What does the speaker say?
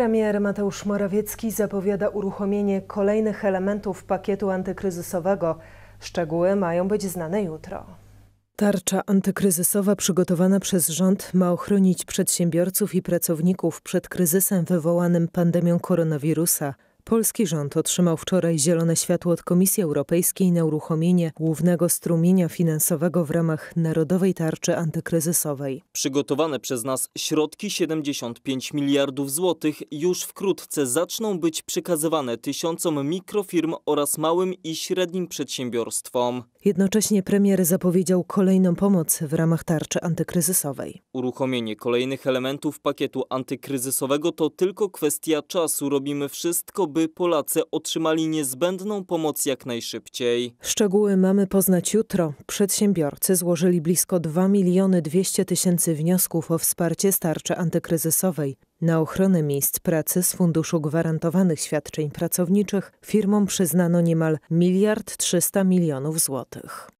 Premier Mateusz Morawiecki zapowiada uruchomienie kolejnych elementów pakietu antykryzysowego. Szczegóły mają być znane jutro. Tarcza antykryzysowa przygotowana przez rząd ma ochronić przedsiębiorców i pracowników przed kryzysem wywołanym pandemią koronawirusa. Polski rząd otrzymał wczoraj zielone światło od Komisji Europejskiej na uruchomienie głównego strumienia finansowego w ramach Narodowej Tarczy Antykryzysowej. Przygotowane przez nas środki 75 miliardów złotych już wkrótce zaczną być przekazywane tysiącom mikrofirm oraz małym i średnim przedsiębiorstwom. Jednocześnie premier zapowiedział kolejną pomoc w ramach tarczy antykryzysowej. Uruchomienie kolejnych elementów pakietu antykryzysowego to tylko kwestia czasu. Robimy wszystko, by Polacy otrzymali niezbędną pomoc jak najszybciej. Szczegóły mamy poznać jutro. Przedsiębiorcy złożyli blisko 2 miliony 200 tysięcy wniosków o wsparcie starczy antykryzysowej. Na ochronę miejsc pracy z Funduszu Gwarantowanych Świadczeń Pracowniczych firmom przyznano niemal miliard 300 milionów złotych.